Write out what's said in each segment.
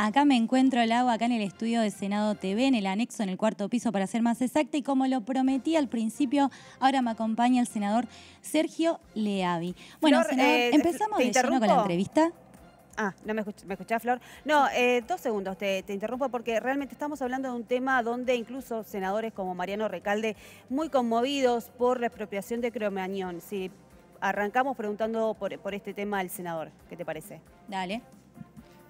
Acá me encuentro, agua acá en el estudio de Senado TV, en el anexo, en el cuarto piso, para ser más exacta. Y como lo prometí al principio, ahora me acompaña el senador Sergio Leavi. Bueno, senador, eh, empezamos de con la entrevista. Ah, no me, escuchas, escuchás, Flor. No, eh, dos segundos, te, interrumpo porque realmente estamos hablando de un tema donde incluso senadores como Mariano Recalde, muy conmovidos por la expropiación de Cromañón. Si arrancamos preguntando por, por este tema al senador, ¿qué te parece? Dale.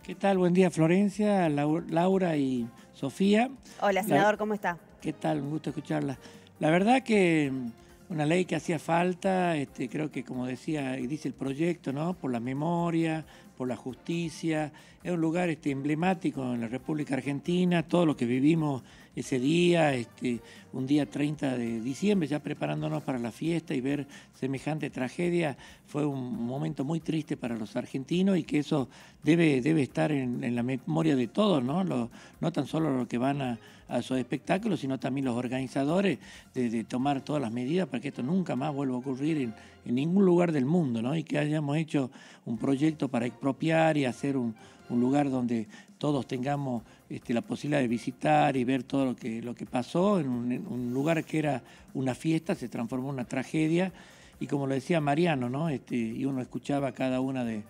¿Qué tal? Buen día, Florencia, Laura y Sofía. Hola, senador, ¿cómo está? ¿Qué tal? Un gusto escucharla. La verdad que mm, una ley que hacía falta, este, creo que como decía, y dice el proyecto, ¿no? Por la memoria, por la justicia, es un lugar este, emblemático en la República Argentina, todos los que vivimos ese día, este, un día 30 de diciembre, ya preparándonos para la fiesta y ver semejante tragedia, fue un momento muy triste para los argentinos y que eso debe, debe estar en, la memoria de todos, ¿no? no tan solo los que van a, a esos espectáculos, sino también los organizadores, de, tomar todas las medidas para que esto nunca más vuelva a ocurrir en, en ningún lugar del mundo, ¿no? Y que hayamos hecho un proyecto para expropiar y hacer un un lugar donde todos tengamos este, la posibilidad de visitar y ver todo lo que, lo que pasó. En un, lugar que era una fiesta se transformó en una tragedia. Y como lo decía Mariano, ¿no? Este, y uno escuchaba cada una de,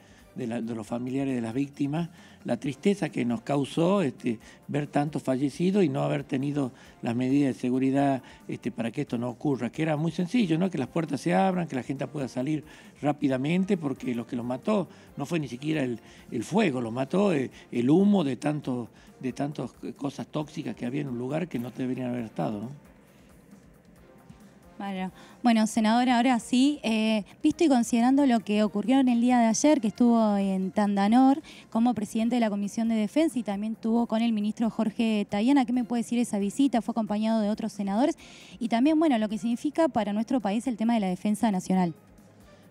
de, los familiares de las víctimas, la tristeza que nos causó este, ver tantos fallecidos y no haber tenido las medidas de seguridad este, para que esto no ocurra, que era muy sencillo, ¿no? que las puertas se abran, que la gente pueda salir rápidamente, porque lo que los mató no fue ni siquiera el, fuego, lo mató eh, el, humo de, de tantas eh, cosas tóxicas que había en un lugar que no deberían haber estado. Bueno, senador, senadora, ahora sí, eh, visto y considerando lo que ocurrió en el día de ayer, que estuvo en Tandanor como presidente de la Comisión de Defensa y también tuvo con el ministro Jorge Tayana, ¿qué me puede decir esa visita? Fue acompañado de otros senadores y también, bueno, lo que significa para nuestro país el tema de la defensa nacional.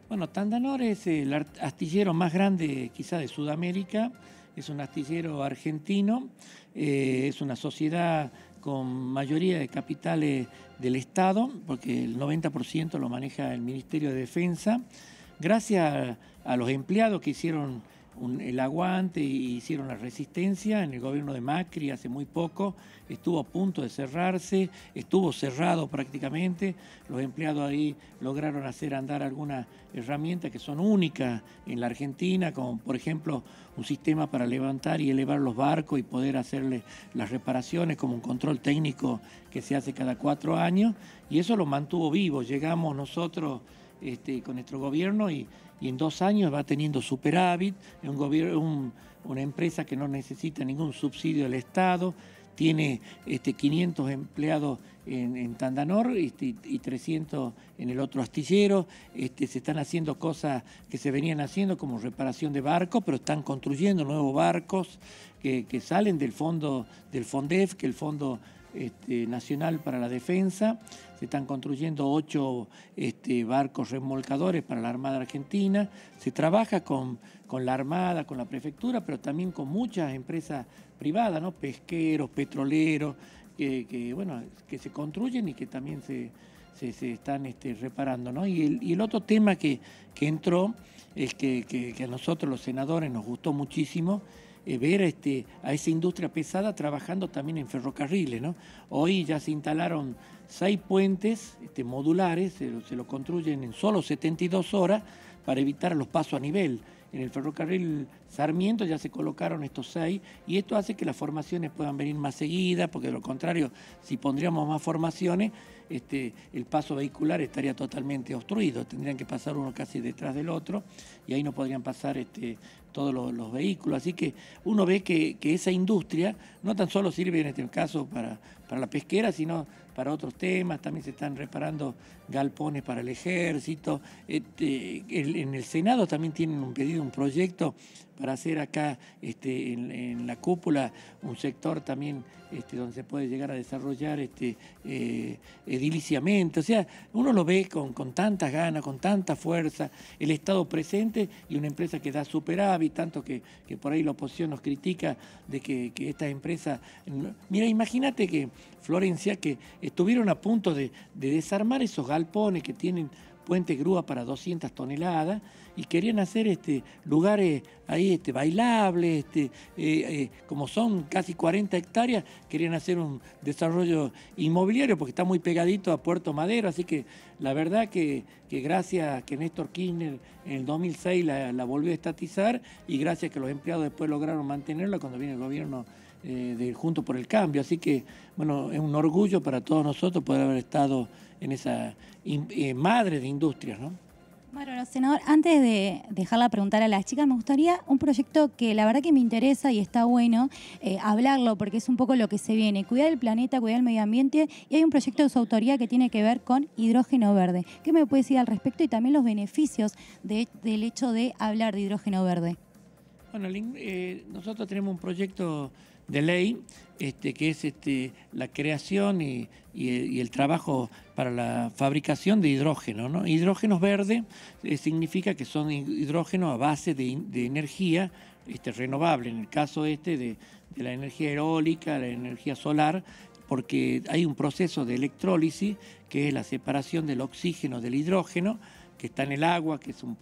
Bueno, Tandanor es el astillero más grande quizá de Sudamérica, es un astillero argentino, eh, es una sociedad con mayoría de capitales del Estado, porque el 90% lo maneja el Ministerio de Defensa, gracias a, los empleados que hicieron el aguante y hicieron la resistencia en el gobierno de Macri hace muy poco, estuvo a punto de cerrarse, estuvo cerrado prácticamente, los empleados ahí lograron hacer andar algunas herramientas que son únicas en la Argentina, como por ejemplo un sistema para levantar y elevar los barcos y poder hacerle las reparaciones como un control técnico que se hace cada cuatro años, y eso lo mantuvo vivo, llegamos nosotros este, con nuestro gobierno y, en dos años va teniendo superávit, es un una empresa que no necesita ningún subsidio del Estado, tiene este, 500 empleados en, en Tandanor este, y 300 en el otro astillero. Este, se están haciendo cosas que se venían haciendo como reparación de barcos, pero están construyendo nuevos barcos que, que salen del fondo del FONDEF, que el fondo este, nacional para la Defensa, se están construyendo ocho este, barcos remolcadores para la Armada Argentina, se trabaja con, con, la Armada, con la Prefectura, pero también con muchas empresas privadas, ¿no? pesqueros, petroleros, que, bueno, que se construyen y que también se, están este, reparando. Y, el, otro tema que, entró, es que, que a nosotros los senadores nos gustó muchísimo, eh, ver este, a esa industria pesada trabajando también en ferrocarriles. ¿no? Hoy ya se instalaron seis puentes este, modulares, se, los construyen en solo 72 horas para evitar los pasos a nivel. En el ferrocarril Sarmiento ya se colocaron estos seis y esto hace que las formaciones puedan venir más seguidas, porque de lo contrario, si pondríamos más formaciones, este, el paso vehicular estaría totalmente obstruido, tendrían que pasar uno casi detrás del otro y ahí no podrían pasar este, todos los, vehículos. Así que uno ve que, esa industria no tan solo sirve en este caso para, para la pesquera, sino para otros temas, también se están reparando galpones para el ejército, este, en el Senado también tienen un pedido, un proyecto para hacer acá este, en, la cúpula un sector también este, donde se puede llegar a desarrollar este, eh, ediliciamente. O sea, uno lo ve con, con tantas ganas, con tanta fuerza, el Estado presente y una empresa que da superávit, tanto que, por ahí la oposición nos critica de que, que esta empresas... Mira, imagínate que Florencia, que estuvieron a punto de, de desarmar esos galpones que tienen puente grúa para 200 toneladas, y querían hacer este, lugares ahí este, bailables, este, eh, eh, como son casi 40 hectáreas, querían hacer un desarrollo inmobiliario porque está muy pegadito a Puerto Madero, así que la verdad que, gracias a que Néstor Kirchner en el 2006 la, volvió a estatizar y gracias a que los empleados después lograron mantenerla cuando viene el gobierno eh, de Junto por el Cambio, así que bueno, es un orgullo para todos nosotros poder haber estado en esa madre de industrias, ¿no? Bueno, senador, antes de dejarla preguntar a las chicas, me gustaría un proyecto que la verdad que me interesa y está bueno eh, hablarlo, porque es un poco lo que se viene, cuidar el planeta, cuidar el medio ambiente, y hay un proyecto de su autoría que tiene que ver con hidrógeno verde. ¿Qué me puede decir al respecto y también los beneficios del hecho de hablar de hidrógeno verde? Bueno, eh, nosotros tenemos un proyecto de ley este, que es este, la creación y, el trabajo para la fabricación de hidrógeno. ¿no? Hidrógenos verde eh, significa que son hidrógeno a base de, energía este, renovable, en el caso este de, de la energía eólica, la energía solar, porque hay un proceso de electrólisis, que es la separación del oxígeno del hidrógeno, que está en el agua, que es un,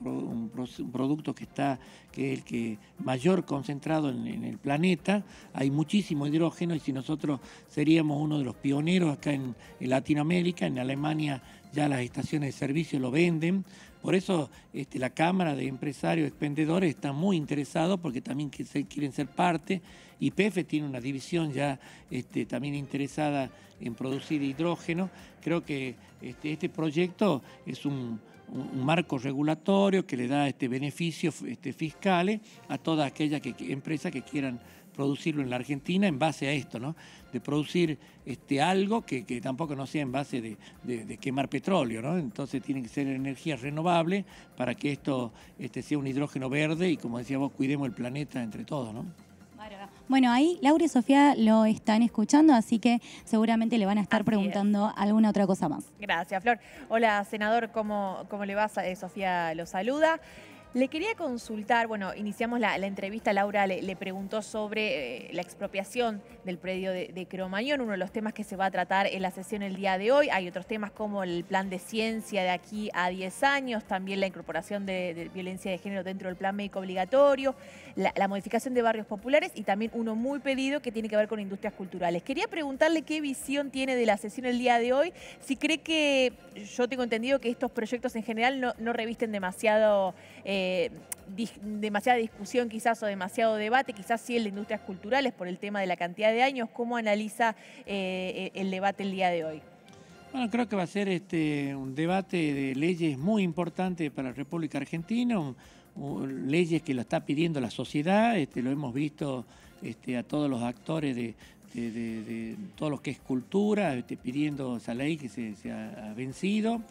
producto que está que es el que mayor concentrado en, el planeta. Hay muchísimo hidrógeno y si nosotros seríamos uno de los pioneros acá en, Latinoamérica, en Alemania ya las estaciones de servicio lo venden. Por eso este, la Cámara de Empresarios Expendedores está muy interesado porque también quieren ser parte. Y YPF tiene una división ya este, también interesada en producir hidrógeno. Creo que este, este proyecto es un un, marco regulatorio que le da este beneficio este, fiscales a todas aquellas que, empresas que quieran producirlo en la Argentina en base a esto, De producir este, algo que, tampoco no sea en base de, quemar petróleo, ¿no? Entonces tiene que ser energía renovables para que esto este, sea un hidrógeno verde y como decía vos, cuidemos el planeta entre todos, ¿no? Bueno, ahí Laura y Sofía lo están escuchando, así que seguramente le van a estar preguntando alguna otra cosa más. Gracias, Flor. Hola, senador, ¿cómo, cómo le vas? Eh, Sofía lo saluda. Le quería consultar, bueno, iniciamos la, entrevista, Laura le, preguntó sobre eh, la expropiación del predio de, de, Cromañón, uno de los temas que se va a tratar en la sesión el día de hoy. Hay otros temas como el plan de ciencia de aquí a 10 años, también la incorporación de violencia de género dentro del plan médico obligatorio la, modificación de barrios populares y también uno muy pedido que tiene que ver con industrias culturales. Quería preguntarle qué visión tiene de la sesión el día de hoy, si cree que, yo tengo entendido que estos proyectos en general no, revisten demasiado, eh, demasiada discusión quizás o demasiado debate, quizás sí en de industrias culturales por el tema de la cantidad de años, ¿cómo analiza eh, eh, el debate el día de hoy? Bueno, creo que va a ser este, un debate de leyes muy importante para la República Argentina, leyes que la está pidiendo la sociedad, este, lo hemos visto este, a todos los actores de, todo lo que es cultura, este, pidiendo esa ley que se, ha, vencido,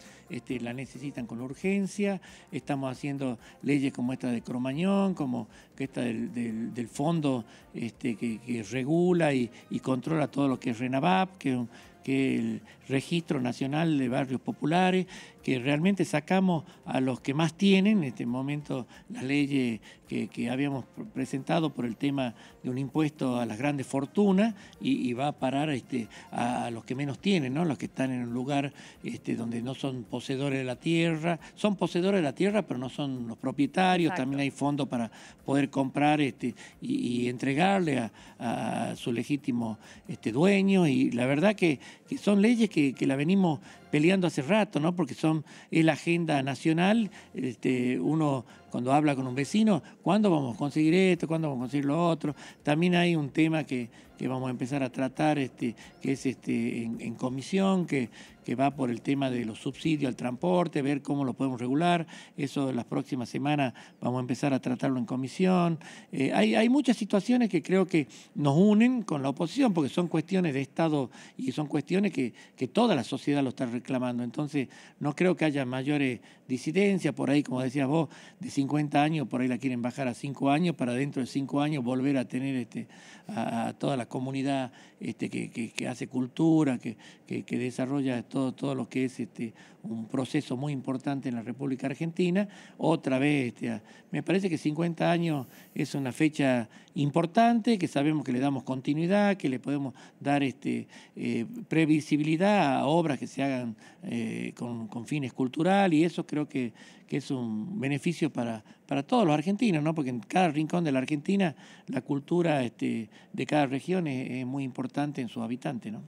la necesitan con urgencia, estamos haciendo leyes como esta de Cromañón, como esta del, fondo que, regula y, controla todo lo que es RENAVAP, que que el Registro Nacional de Barrios Populares, que realmente sacamos a los que más tienen, en este momento la ley que, habíamos presentado por el tema de un impuesto a las grandes fortunas y, va a parar este, a, los que menos tienen, ¿no? los que están en un lugar este, donde no son poseedores de la tierra, son poseedores de la tierra pero no son los propietarios, también hay fondos para poder comprar este, y, entregarle a, su legítimo dueño, este, dueño y la verdad que que son leyes que, que la venimos peleando hace rato, ¿no? Porque son, es la agenda nacional, este, uno cuando habla con un vecino, ¿cuándo vamos a conseguir esto? ¿Cuándo vamos a conseguir lo otro? También hay un tema que, vamos a empezar a tratar, este, que es este, en, comisión, que, que va por el tema de los subsidios al transporte, ver cómo lo podemos regular. Eso las próximas semanas vamos a empezar a tratarlo en comisión. Eh, hay, hay, muchas situaciones que creo que nos unen con la oposición, porque son cuestiones de Estado y son cuestiones que, que toda la sociedad lo está reclamando. Entonces, no creo que haya mayores eh, disidencias, por ahí, como decías vos, de 50 años, por ahí la quieren bajar a 5 años, para dentro de 5 años volver a tener este, a, toda la comunidad este, que, hace cultura, que, desarrolla todo, todo lo que es este, un proceso muy importante en la República Argentina. Otra vez, este, me parece que 50 años es una fecha importante, que sabemos que le damos continuidad, que le podemos dar este, eh, previsibilidad a obras que se hagan eh, con, fines culturales y eso creo que, que es un beneficio para, todos los argentinos, ¿no? porque en cada rincón de la Argentina la cultura este, de cada región es, muy importante en sus habitantes. ¿no?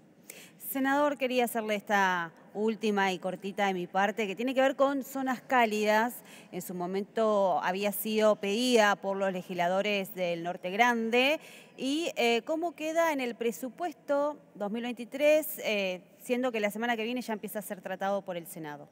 Senador, quería hacerle esta última y cortita de mi parte, que tiene que ver con zonas cálidas. En su momento había sido pedida por los legisladores del Norte Grande. ¿Y eh, cómo queda en el presupuesto 2023, eh, siendo que la semana que viene ya empieza a ser tratado por el Senado?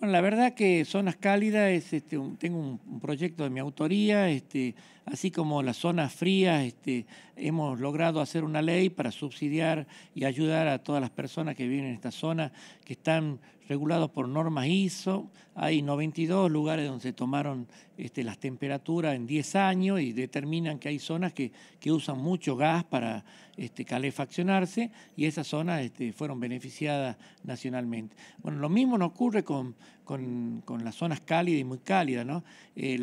Bueno, la verdad que Zonas Cálidas este, tengo un, proyecto de mi autoría, este, así como las zonas frías, este, hemos logrado hacer una ley para subsidiar y ayudar a todas las personas que viven en esta zona, que están regulados por normas ISO. Hay 92 lugares donde se tomaron este, las temperaturas en 10 años y determinan que hay zonas que, usan mucho gas para este, calefaccionarse y esas zonas este, fueron beneficiadas nacionalmente. Bueno, lo mismo no ocurre con, con, las zonas cálidas y muy cálidas. ¿no? Eh,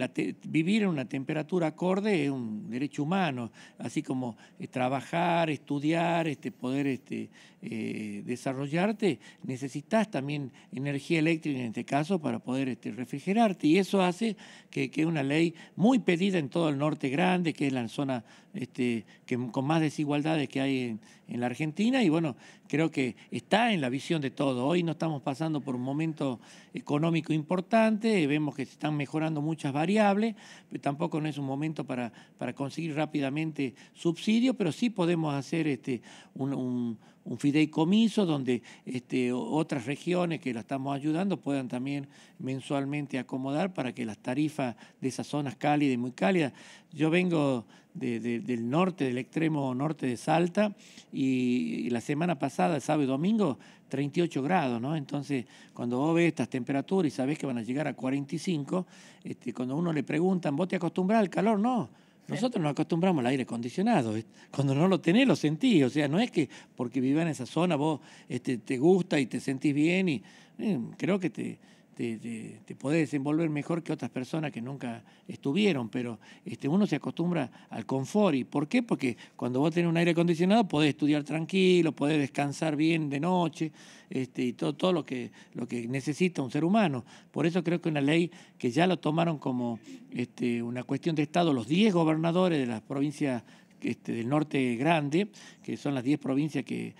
vivir en una temperatura acorde es un derecho humano, así como eh, trabajar, estudiar, este, poder... Este, eh, desarrollarte, necesitas también energía eléctrica en este caso para poder este, refrigerarte. Y eso hace que, una ley muy pedida en todo el norte grande, que es la zona este, que, con más desigualdades que hay en, la Argentina. Y bueno, creo que está en la visión de todo. Hoy no estamos pasando por un momento económico importante, vemos que se están mejorando muchas variables, pero tampoco no es un momento para, para conseguir rápidamente subsidios, pero sí podemos hacer este, un un fideicomiso donde este, otras regiones que la estamos ayudando puedan también mensualmente acomodar para que las tarifas de esas zonas cálidas y muy cálidas. Yo vengo del norte, del extremo norte de Salta, y, la semana pasada, sábado y domingo, 38 grados, ¿no? Entonces, cuando vos ves estas temperaturas y sabes que van a llegar a 45, este, cuando uno le preguntan, ¿vos te acostumbras al calor? No nosotros nos acostumbramos al aire acondicionado. Cuando no lo tenés, lo sentís. O sea, no es que porque vivas en esa zona vos este, te gusta y te sentís bien. y eh, Creo que te, te, podés desenvolver mejor que otras personas que nunca estuvieron, pero este, uno se acostumbra al confort. ¿Y por qué? Porque cuando vos tenés un aire acondicionado podés estudiar tranquilo, podés descansar bien de noche este, y todo, todo lo, que, lo que necesita un ser humano. Por eso creo que una ley que ya lo tomaron como este, una cuestión de Estado los 10 gobernadores de las provincias este, del norte grande, que son las 10 provincias que,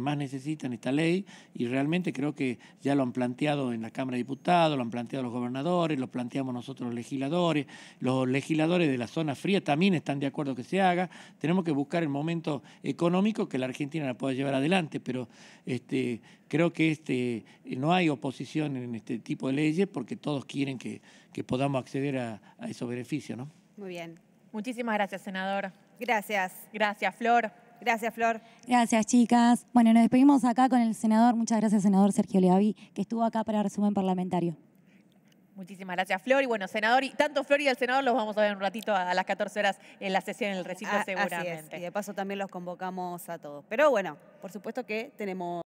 más necesitan esta ley, y realmente creo que ya lo han planteado en la Cámara de Diputados, lo han planteado los gobernadores, lo planteamos nosotros los legisladores, los legisladores de la zona fría también están de acuerdo que se haga, tenemos que buscar el momento económico que la Argentina la pueda llevar adelante, pero este, creo que este, no hay oposición en este tipo de leyes porque todos quieren que, podamos acceder a, a esos beneficios. ¿no? Muy bien. Muchísimas gracias, senador. Gracias. Gracias, Flor. Gracias, Flor. Gracias, chicas. Bueno, nos despedimos acá con el senador. Muchas gracias, senador Sergio Leaví, que estuvo acá para resumen parlamentario. Muchísimas gracias, Flor. Y bueno, senador, y tanto Flor y el senador los vamos a ver un ratito a, las 14 horas en la sesión en el recinto, ah, seguramente. Y de paso también los convocamos a todos. Pero bueno, por supuesto que tenemos.